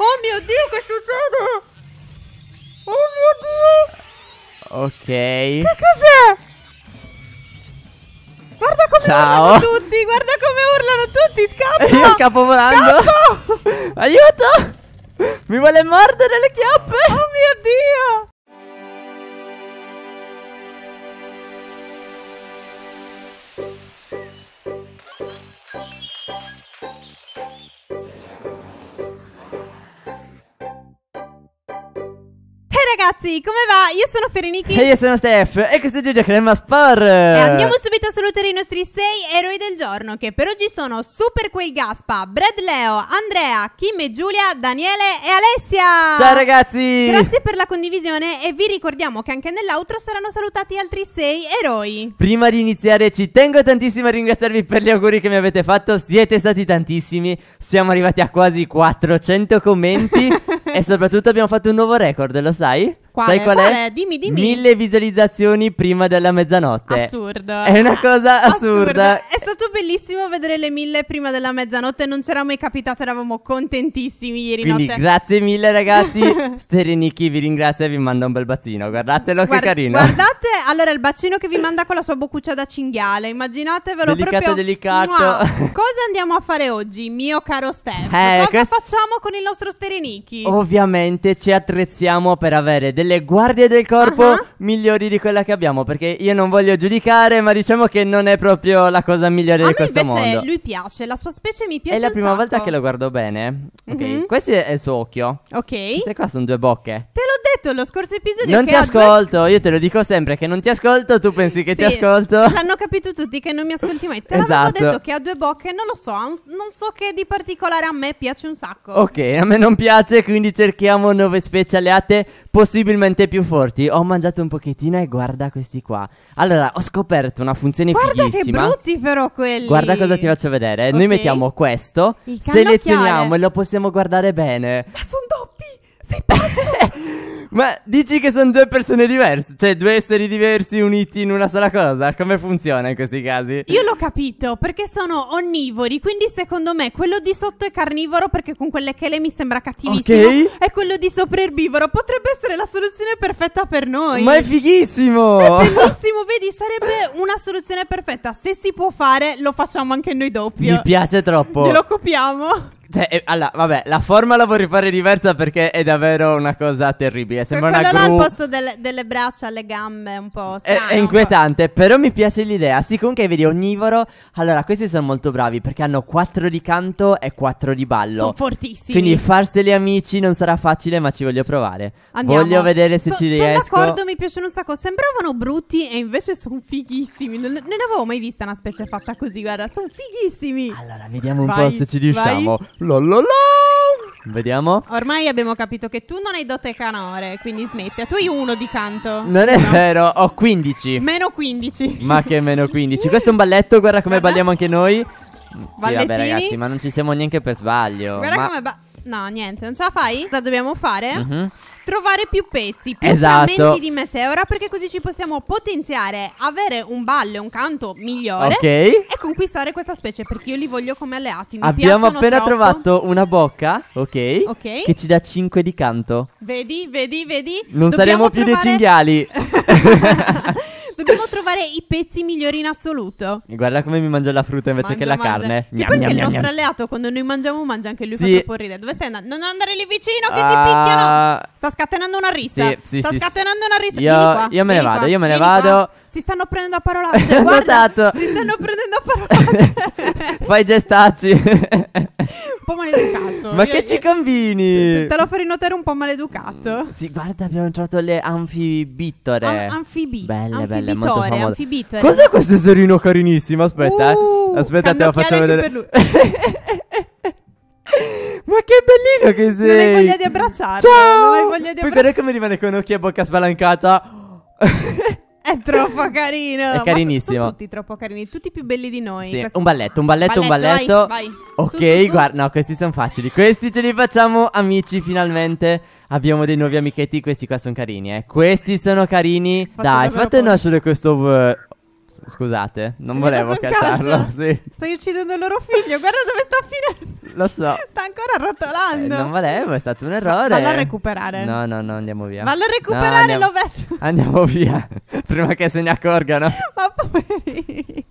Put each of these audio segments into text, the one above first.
Oh mio Dio, che succede? Oh mio Dio! Ok. Che cos'è? Guarda come Ciao. urlano tutti, guarda come urlano tutti, scappa! Io scappo volando! Scappo! Aiuto! Mi vuole mordere le chiappe! Oh mio Dio! ragazzi, come va? Io sono Ferenichi E io sono Steph E questo è Giugia Crema Spar E andiamo subito a salutare i nostri sei eroi del giorno Che per oggi sono Super Quel Gaspa, Brad Leo, Andrea, Kim e Giulia, Daniele e Alessia Ciao ragazzi Grazie per la condivisione e vi ricordiamo che anche nell'outro saranno salutati altri sei eroi Prima di iniziare ci tengo tantissimo a ringraziarvi per gli auguri che mi avete fatto Siete stati tantissimi Siamo arrivati a quasi 400 commenti E soprattutto abbiamo fatto un nuovo record, lo sai? Quale? Sai qual, qual è? è? Dimmi, dimmi. Mille visualizzazioni prima della mezzanotte. Assurdo. È una cosa assurda. assurda. È stato bellissimo vedere le mille prima della mezzanotte. Non c'era mai capitato, eravamo contentissimi ieri Quindi, notte. Grazie mille, ragazzi. Steri vi ringrazia e vi manda un bel bacino. Guardatelo, Guard- che carino. Guardate, allora il bacino che vi manda con la sua boccuccia da cinghiale. Immaginatevelo delicato, proprio. Delicato, delicato. Cosa andiamo a fare oggi, mio caro Stefano? Eh, Cosa quest- facciamo con il nostro Steri Ovviamente ci attrezziamo per avere delle delle guardie del corpo uh-huh. migliori di quella che abbiamo. Perché io non voglio giudicare, ma diciamo che non è proprio la cosa migliore a di questo invece mondo. Lui piace, la sua specie mi piace. È la prima sacco. volta che lo guardo bene. Ok, mm-hmm. questo è il suo occhio. Ok. Queste qua sono due bocche. Te l'ho detto lo scorso episodio. Non ti ascolto, due... io te lo dico sempre che non ti ascolto, tu pensi che sì, ti ascolto. L'hanno capito tutti che non mi ascolti mai. Te esatto. l'avevo detto che ha due bocche, non lo so, un, non so che di particolare a me piace un sacco. Ok, a me non piace, quindi cerchiamo nuove specie alleate possibilmente più forti. Ho mangiato un pochettino e guarda questi qua. Allora, ho scoperto una funzione guarda fighissima. Guarda che brutti però quelli. Guarda cosa ti faccio vedere. Okay. Noi mettiamo questo, selezioniamo e lo possiamo guardare bene. Ma sono doppio. Sei Ma dici che sono due persone diverse, cioè due esseri diversi uniti in una sola cosa? Come funziona in questi casi? Io l'ho capito perché sono onnivori, quindi secondo me quello di sotto è carnivoro perché con quelle chele mi sembra cattivissimo. Ok. E quello di sopra è erbivoro potrebbe essere la soluzione perfetta per noi. Ma è fighissimo! È bellissimo, vedi, sarebbe una soluzione perfetta. Se si può fare, lo facciamo anche noi doppio. Mi piace troppo. Glielo copiamo. Cioè, eh, allora, vabbè, la forma la vorrei fare diversa perché è davvero una cosa terribile. Sembra per una gru... al posto delle, delle braccia, alle gambe, un po' strano. È, è inquietante, però mi piace l'idea. Siccome vedi onnivoro, allora, questi sono molto bravi perché hanno 4 di canto e 4 di ballo. Sono fortissimi. Quindi farseli amici non sarà facile, ma ci voglio provare. Andiamo. Voglio vedere se so, ci riesco. Sono d'accordo, mi piacciono un sacco. Sembravano brutti e invece sono fighissimi. Non, non avevo mai vista una specie fatta così, guarda, sono fighissimi. Allora, vediamo vai, un po' se ci riusciamo. Vai. Lololo. Vediamo. Ormai abbiamo capito che tu non hai dote canore, quindi smetti. Tu hai uno di canto. Non è no? vero, ho 15. Meno 15. Ma che meno 15. Questo è un balletto, guarda come guarda. balliamo anche noi. Sì, vabbè ragazzi, ma non ci siamo neanche per sbaglio. Guarda ma... come ba- No, niente, non ce la fai? Cosa dobbiamo fare? Mm-hmm trovare più pezzi, più esatto. frammenti di Meteora perché così ci possiamo potenziare, avere un ballo e un canto migliore okay. e conquistare questa specie perché io li voglio come alleati. Mi Abbiamo appena troppo. trovato una bocca, okay, ok, che ci dà 5 di canto. Vedi, vedi, vedi. Non Dobbiamo saremo più trovare... dei cinghiali. dobbiamo trovare i pezzi migliori in assoluto. E guarda come mi mangia la frutta invece mangia, che la mangia. carne. E poi che il nostro alleato, quando noi mangiamo, mangia anche lui sì. fatto porridere. Dove stai andando? Non andare lì vicino che uh... ti ah. picchiano. Sta scatenando una rissa. Sì, sì, sta scatenando una rissa. Io, io me ne vado, io me ne vado. si stanno prendendo a parolacce. guarda, si stanno prendendo a parolacce. Fai gestacci. un po' maleducato. Ma che ci combini? Te lo farei notare un po' maleducato. Sì, guarda, abbiamo trovato le anfibittore. An- anfibit- belle, belle, molto famose. Anfibitore. Cos'è questo serino carinissimo? Aspetta, eh. uh, eh. Aspetta, te lo faccio vedere. Ma che bellino che sei! Non hai voglia di abbracciarlo. Ciao! Non hai voglia di abbracciarlo. Puoi vedere come rimane con occhi e bocca spalancata? È troppo carino. È carinissimo. Sono tutti troppo carini, tutti più belli di noi. Sì, un balletto, un balletto, balletto un balletto. Vai, vai. Ok, su, su, su. guarda, no, questi sono facili. Questi ce li facciamo amici finalmente. Abbiamo dei nuovi amichetti, questi qua sono carini, eh. Questi sono carini. Fate Dai, fate nascere questo eh, Scusate, non volevo cacciarlo. Sì. Stai uccidendo il loro figlio. Guarda dove sta finendo. Lo so. Sta ancora rotolando. Eh, non volevo, è stato un errore. Vallo a recuperare. No, no, no, andiamo via. Vallo a recuperare, no, andiamo... Lovetto. Andiamo via. Prima che se ne accorgano. Ma poverini.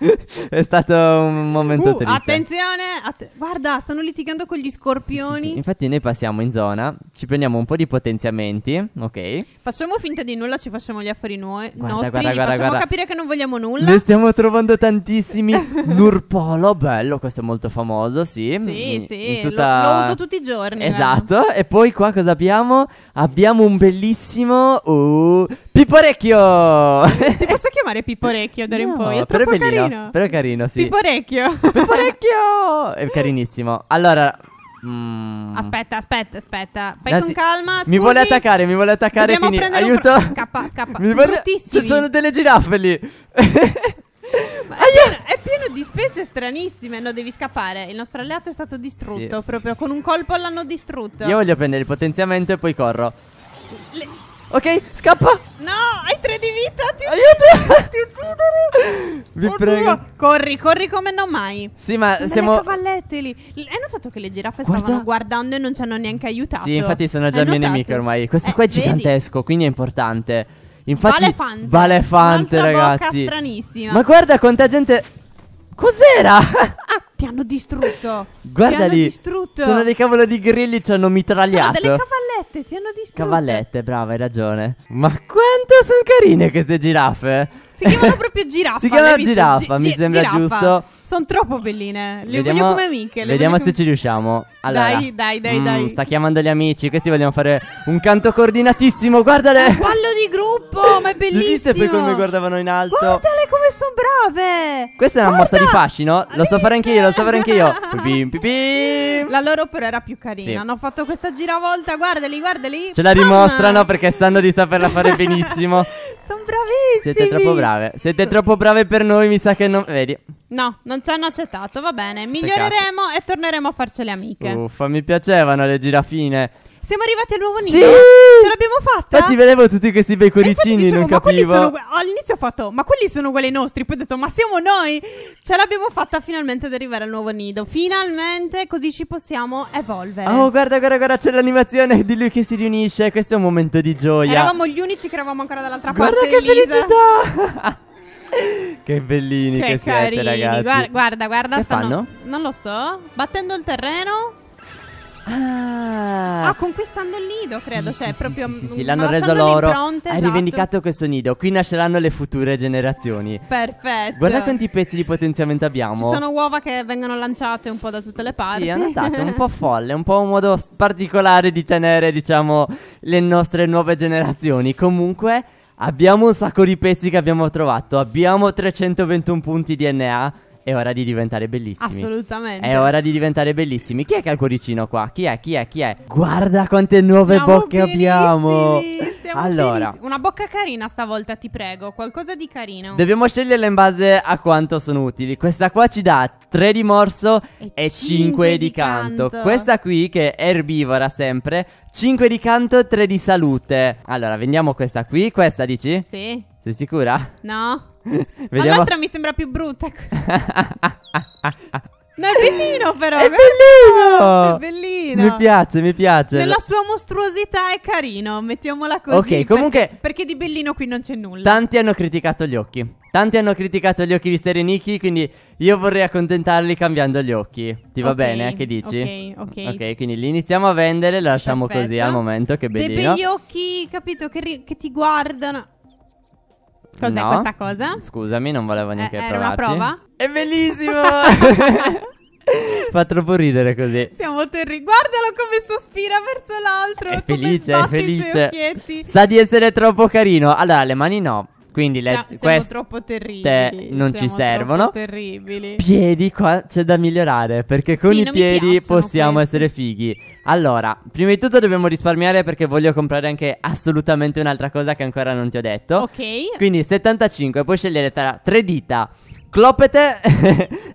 è stato un momento uh, triste. Attenzione, att- guarda, stanno litigando con gli scorpioni. Sì, sì, sì. Infatti, noi passiamo in zona, ci prendiamo un po' di potenziamenti. Ok, facciamo finta di nulla, ci facciamo gli affari nuovi. Guarda, nostri, guarda, guarda, facciamo guarda. capire che non vogliamo nulla. Ne stiamo trovando tantissimi. Nurpolo, bello, questo è molto famoso. Sì, sì, in, sì. In tutta... lo, lo, uso tutti i giorni. Eh. Esatto. Veramente. E poi qua cosa abbiamo? Abbiamo un bellissimo. Uh, Pipporecchio! Ti posso chiamare Pipporecchio d'ora no, in poi? È troppo però è bellino. Però è carino, sì. Piporecchio. Orecchio! è carinissimo. Allora... Mm. Aspetta, aspetta, aspetta. Fai Nancy, con calma. Scusi. Mi vuole attaccare, mi vuole attaccare. Quindi, aiuto. Pro- scappa, scappa. Mi vuole... Ci sono delle giraffe lì. è, pieno, è pieno di specie stranissime. No, devi scappare. Il nostro alleato è stato distrutto. Sì. Proprio con un colpo l'hanno distrutto. Io voglio prendere il potenziamento e poi corro. Le... Ok, scappa. No, hai tre di vita. Ti uccido, Aiuto. Ti uccidono. Vi Oddio. prego. Corri, corri come non mai. Sì, ma Sono stiamo. Ma cavallette lì. Hai notato che le giraffe Guarda... stavano guardando e non ci hanno neanche aiutato? Sì, infatti sono già il mio nemico ormai. Questo eh, qua è vedi? gigantesco, quindi è importante. Infatti, Valefante. Valefante, ragazzi. stranissima. Ma guarda quanta gente. Cos'era? ah, ti hanno distrutto. Guarda ti hanno lì. Distrutto. Sono dei cavolo di grilli, ci hanno mitragliato. Sono delle cavallette Cavallette, ti hanno distrutto. Cavallette, brava, hai ragione. Ma quante sono carine queste giraffe! Si chiamano proprio giraffe. si chiamano giraffa, Gi- mi sembra giraffa. giusto. Sono troppo belline. Le vediamo, voglio come amiche. Vediamo come... se ci riusciamo. Allora, dai, dai, dai, mm, dai. Sta chiamando gli amici. Questi vogliono fare un canto coordinatissimo. Guardale. Un ballo di gruppo, ma è bellissimo. L'hai visto poi come guardavano in alto? Guardale 9. Questa è una Guarda, mossa di fascino. Lo so fare anch'io, lo so fare anch'io. Pipim, pipim. La loro però era più carina. Sì. Hanno fatto questa giravolta. Guardali, guardali. Ce la dimostrano perché sanno di saperla fare benissimo. Sono bravissimi. Siete troppo brave. Siete troppo brave per noi, mi sa che non. Vedi. No, non ci hanno accettato. Va bene. Miglioreremo Peccato. e torneremo a farcele amiche. Uffa, mi piacevano le girafine. Siamo arrivati al nuovo nido. Sì! Ce l'abbiamo fatta. Infatti vedevo tutti questi bei cuoricini. e non ma capivo. Sono... All'inizio ho fatto, ma quelli sono uguali ai nostri. Poi ho detto, ma siamo noi. Ce l'abbiamo fatta finalmente ad arrivare al nuovo nido. Finalmente, così ci possiamo evolvere. Oh, guarda, guarda, guarda, c'è l'animazione di lui che si riunisce. Questo è un momento di gioia. Eravamo gli unici che eravamo ancora dall'altra guarda parte. Guarda che Elisa. felicità! che bellini che, che siete, ragazzi. Guarda, guarda, guarda. Che stanno... fanno? Non lo so. Battendo il terreno Ah. ah, con questo nido, credo. Sì, cioè, sì, proprio. Sì, sì, sì, mm, l'hanno reso loro. Impronte, Hai esatto. rivendicato questo nido. Qui nasceranno le future generazioni. Perfetto. Guarda quanti pezzi di potenziamento abbiamo. Ci sono uova che vengono lanciate un po' da tutte le parti. Sì, è notato, un po' folle, un po' un modo particolare di tenere, diciamo, le nostre nuove generazioni. Comunque, abbiamo un sacco di pezzi che abbiamo trovato. Abbiamo 321 punti DNA è ora di diventare bellissimi. Assolutamente. È ora di diventare bellissimi. Chi è che ha il cuoricino qua? Chi è? Chi è? Chi è? Guarda quante nuove Siamo bocche abbiamo. Allora, bellissimi. una bocca carina stavolta, ti prego. Qualcosa di carino. Dobbiamo sceglierla in base a quanto sono utili. Questa qua ci dà 3 di morso e, e 5 di canto. canto. Questa qui, che è erbivora sempre, 5 di canto e 3 di salute. Allora, vendiamo questa qui. Questa dici? Sì. Sei sicura? No. Vediamo. Ma l'altra mi sembra più brutta. No, è bellino però. È bellino. È bellino. Mi piace, mi piace. Nella sua mostruosità è carino, mettiamola così. Ok, comunque... Perché, perché di bellino qui non c'è nulla. Tanti hanno criticato gli occhi. Tanti hanno criticato gli occhi di Sereniki, quindi io vorrei accontentarli cambiando gli occhi. Ti va okay, bene? Eh, che dici? Ok, ok. Ok, quindi li iniziamo a vendere, la lasciamo Perfetto. così al momento, che bellino. Dei begli occhi, capito, che, che ti guardano. Cos'è no. questa cosa? Scusami, non volevo neanche eh, provarci. Era una prova? È bellissimo! Fa troppo ridere così. Siamo terri. Guardalo come sospira verso l'altro. È felice, è felice. Sa di essere troppo carino. Allora, le mani no. Quindi le, S- siamo troppo terribili. Non ci servono. Terribili. Piedi qua c'è da migliorare perché con sì, i piedi possiamo questi. essere fighi. Allora, prima di tutto dobbiamo risparmiare perché voglio comprare anche assolutamente un'altra cosa che ancora non ti ho detto. Ok. Quindi 75, puoi scegliere tra tre dita, clopete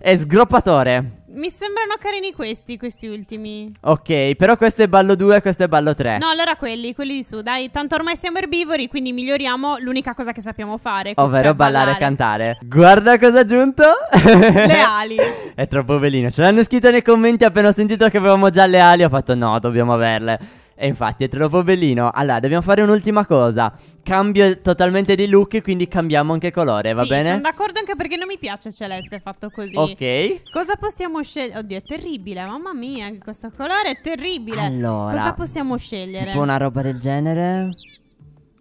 e sgroppatore mi sembrano carini questi, questi ultimi. Ok, però questo è ballo 2, questo è ballo 3. No, allora quelli, quelli di su, dai. Tanto ormai siamo erbivori, quindi miglioriamo l'unica cosa che sappiamo fare. Ovvero cioè ballare e cantare. Guarda cosa è giunto. Le ali. è troppo bellino. Ce l'hanno scritto nei commenti appena ho sentito che avevamo già le ali. Ho fatto no, dobbiamo averle. E infatti è troppo bellino. Allora, dobbiamo fare un'ultima cosa. Cambio totalmente di look, quindi cambiamo anche colore, va bene? sì, Sono d'accordo anche perché non mi piace celeste fatto così. Ok. Cosa possiamo scegliere? Oddio, è terribile, mamma mia, questo colore è terribile. Allora. Cosa possiamo scegliere? Tipo una roba del genere?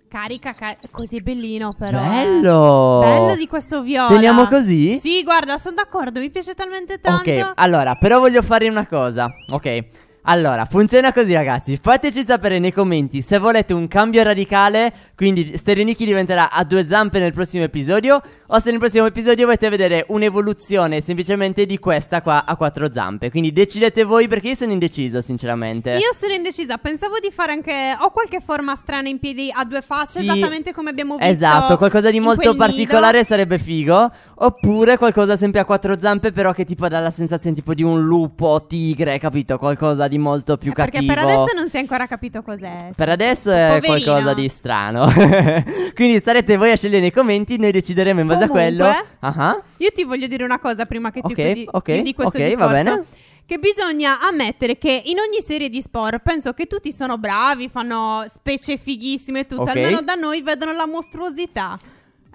Carica, car così bellino però. Eh. Bello! Eh. Bello di questo viola. Teniamo così? Sì, guarda, sono d'accordo, mi piace talmente tanto. Ok, allora, però voglio fare una cosa. Ok. Allora, funziona così ragazzi, fateci sapere nei commenti se volete un cambio radicale, quindi Stereo diventerà a due zampe nel prossimo episodio, Oste nel prossimo episodio volete vedere un'evoluzione semplicemente di questa qua a quattro zampe. Quindi decidete voi perché io sono indeciso, sinceramente. Io sono indecisa, pensavo di fare anche. Ho qualche forma strana in piedi a due facce, Sì. esattamente come abbiamo visto. Esatto, qualcosa di molto particolare nido. sarebbe figo. Oppure qualcosa sempre a quattro zampe, però che tipo dà la sensazione tipo di un lupo, o tigre, capito? Qualcosa di molto più Eh, Perché per adesso non si è ancora capito cos'è. Per adesso è Poverino. qualcosa di strano. Quindi sarete voi a scegliere nei commenti, noi decideremo in base. Comunque, da quello. Uh-huh. Io ti voglio dire una cosa prima che ti okay, chiudi, okay, chiudi questo okay, discorso. Va bene che bisogna ammettere che in ogni serie di sport penso che tutti sono bravi, fanno specie fighissime e tutto, okay. almeno da noi vedono la mostruosità.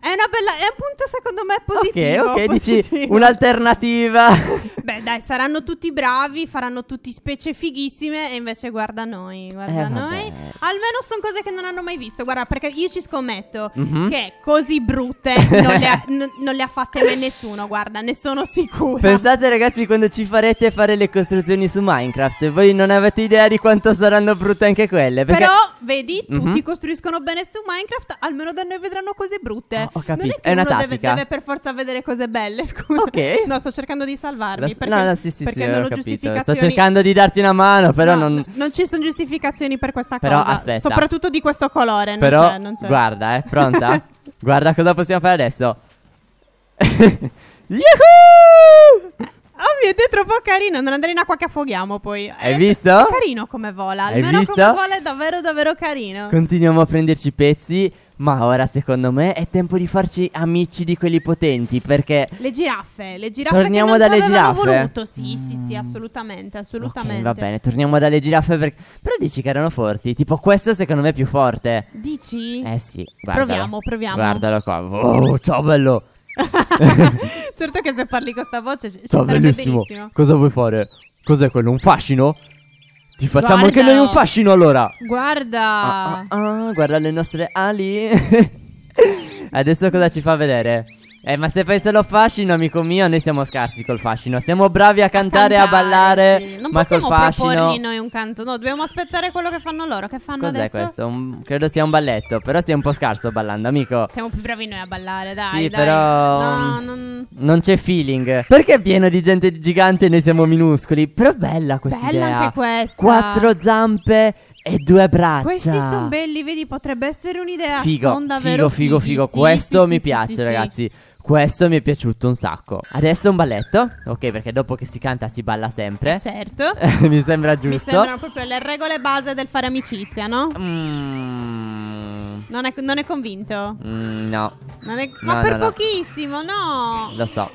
È, una bella, è, un punto secondo me positivo. Ok, ok, positivo. dici un'alternativa. Beh dai, saranno tutti bravi, faranno tutti specie fighissime e invece guarda noi, guarda eh, noi. Almeno sono cose che non hanno mai visto, guarda, perché io ci scommetto mm-hmm. che così brutte non, le ha, n- non le ha fatte mai nessuno, guarda, ne sono sicuro. Pensate ragazzi quando ci farete fare le costruzioni su Minecraft, voi non avete idea di quanto saranno brutte anche quelle. Perché... Però vedi, tutti mm-hmm. costruiscono bene su Minecraft, almeno da noi vedranno cose brutte ho capito. Non è, è una tattica. Deve, deve, per forza vedere cose belle, scusa. Ok. No, sto cercando di salvarmi. La, perché, no, no, sì, sì, perché sì, non ho giustificazioni. Sto cercando di darti una mano, però no, non... Non ci sono giustificazioni per questa però, cosa. aspetta. Soprattutto di questo colore, non però, c'è, non c'è. guarda, eh, pronta? guarda cosa possiamo fare adesso. Yahoo! Oh mio Dio, è troppo carino. Non andare in acqua che affoghiamo poi. Hai è, eh, visto? È carino come vola. Hai Almeno visto? come vola è davvero, davvero carino. Continuiamo a prenderci pezzi. Ma ora secondo me è tempo di farci amici di quelli potenti perché Le giraffe, le giraffe torniamo che non dalle giraffe. voluto. Sì, sì, sì, assolutamente, mm. assolutamente. Ok, va bene, torniamo dalle giraffe perché però dici che erano forti, tipo questo secondo me è più forte. Dici? Eh sì, guardalo. Proviamo, proviamo. Guardalo qua. Oh, ciao bello. certo che se parli con sta voce ci, Ciao, bellissimo. benissimo. Cosa vuoi fare? Cos'è quello? Un fascino? Ti facciamo Guardalo. anche noi un fascino allora. Guarda. Ah, ah, ah, guarda le nostre ali. Adesso cosa ci fa vedere? Eh, ma se fai solo fascino, amico mio, noi siamo scarsi col fascino. Siamo bravi a cantare, e a ballare, sì. non ma col fascino. Non noi un canto, no, dobbiamo aspettare quello che fanno loro. Che fanno Cos'è adesso? questo? Un, credo sia un balletto, però sei un po' scarso ballando, amico. Siamo più bravi noi a ballare, dai. Sì, dai. però. No, mm, non... non... c'è feeling. Perché è pieno di gente gigante e noi siamo minuscoli? Però bella questa bella idea. Bella anche questa. Quattro zampe. E due braccia. Questi sono belli, vedi, potrebbe essere un'idea. Figo, figo, figo, figo, figo. Sì, questo sì, mi piace, ragazzi. Questo mi è piaciuto un sacco. Adesso un balletto. Ok, perché dopo che si canta si balla sempre. Certo. mi sembra giusto. Mi sembrano proprio le regole base del fare amicizia, no? Mm. Non, è, non è convinto? Mm, no. È, ma no, per no, pochissimo, no. no. Lo so.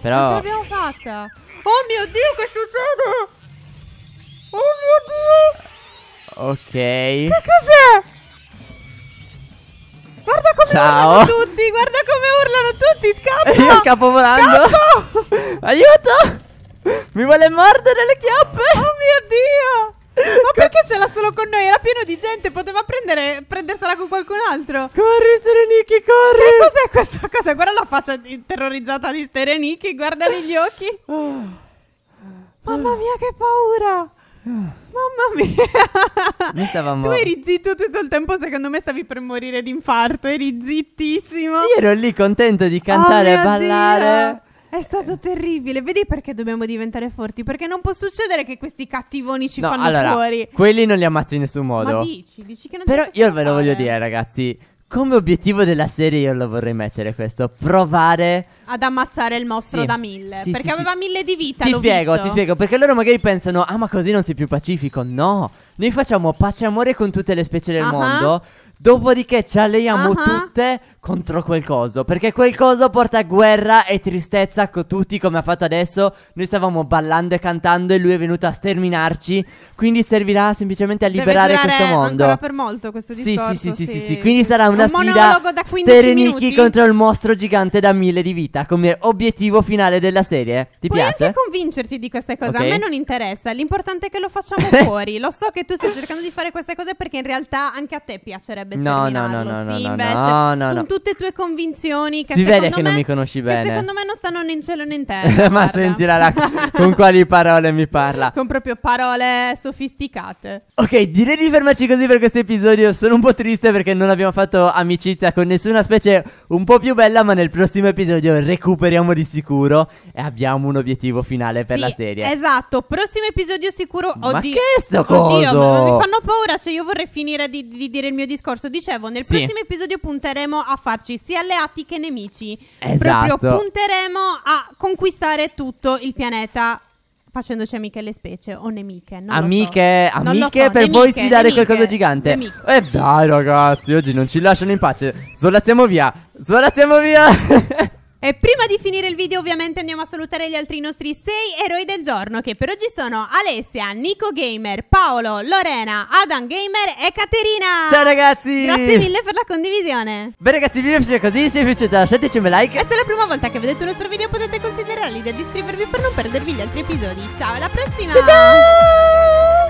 Però... Non ce l'abbiamo fatta. Oh mio Dio, che succede? Oh mio Dio. Ok. Che cos'è? come Ciao. urlano tutti, guarda come urlano tutti, scappa. Io scappo volando. Scappo. Aiuto! Mi vuole mordere le chiappe. Oh mio Dio! Ma perché ce l'ha solo con noi? Era pieno di gente, poteva prendere, prendersela con qualcun altro. Corri, Stereniki, corri! Che cos'è questa cosa? Guarda la faccia terrorizzata di Stereniki, guarda negli occhi. Oh. Mamma mia, che paura! Mamma mia! Noi stavamo... Tu eri zitto tutto il tempo, secondo me stavi per morire di infarto, eri zittissimo. Io ero lì contento di cantare oh e ballare. Dio. È stato terribile. Vedi perché dobbiamo diventare forti? Perché non può succedere che questi cattivoni ci no, fanno allora, fuori. Quelli non li ammazzi in nessun modo. Ma dici, dici che non Però io ve lo voglio dire, ragazzi. Come obiettivo della serie io lo vorrei mettere questo, provare ad ammazzare il mostro Sì. da mille, Sì, perché sì, sì. aveva mille di vita, Ti l'ho spiego, visto. ti spiego, perché loro magari pensano, ah ma così non sei più pacifico, no, noi facciamo pace e amore con tutte le specie del Ah. mondo, Dopodiché ci alleiamo uh-huh. tutte contro quel coso. Perché quel coso porta guerra e tristezza con tutti, come ha fatto adesso. Noi stavamo ballando e cantando e lui è venuto a sterminarci. Quindi servirà semplicemente a liberare questo mondo. Ancora per molto questo discorso. Sì, sì, sì, sì. sì, sì. Quindi sarà una un sfida Sternichi contro il mostro gigante da mille di vita. Come obiettivo finale della serie. Ti Puoi piace? anche convincerti di queste cose. Okay. A me non interessa. L'importante è che lo facciamo fuori. Lo so che tu stai cercando di fare queste cose perché in realtà anche a te piacerebbe dovrebbe no, sterminarlo. No, no, no, sì, no, invece, no, no, sono cioè, tutte tue convinzioni che Si vede che me, non mi conosci bene. secondo me non stanno né in cielo né in terra. Ma sentila la, con quali parole mi parla. Con proprio parole sofisticate. Ok, direi di fermarci così per questo episodio. Sono un po' triste perché non abbiamo fatto amicizia con nessuna specie un po' più bella, ma nel prossimo episodio recuperiamo di sicuro e abbiamo un obiettivo finale per la serie. Esatto, prossimo episodio sicuro. Oddio. Ma che è sto coso? Oddio, mi fanno paura adesso io vorrei finire di, di dire il mio discorso. Dicevo, nel Sì. prossimo episodio punteremo a farci sia alleati che nemici. Esatto. Proprio punteremo a conquistare tutto il pianeta facendoci amiche le specie o nemiche. non lo so. Amiche, Non lo amiche, so, per voi nemiche, si dare qualcosa gigante. nemiche. E eh dai ragazzi, oggi non ci lasciano in pace. Svolazziamo via, svolazziamo via. E prima di finire il video ovviamente andiamo a salutare gli altri nostri sei eroi del giorno che per oggi sono Alessia, Nico Gamer, Paolo, Lorena, Adam Gamer e Caterina. Ciao ragazzi! Grazie mille per la condivisione. Beh ragazzi, il video è così, se vi è piaciuto lasciateci un like. E se è la prima volta che vedete il nostro video potete considerare l'idea di iscrivervi per non perdervi gli altri episodi. Ciao, alla prossima! Ciao! ciao!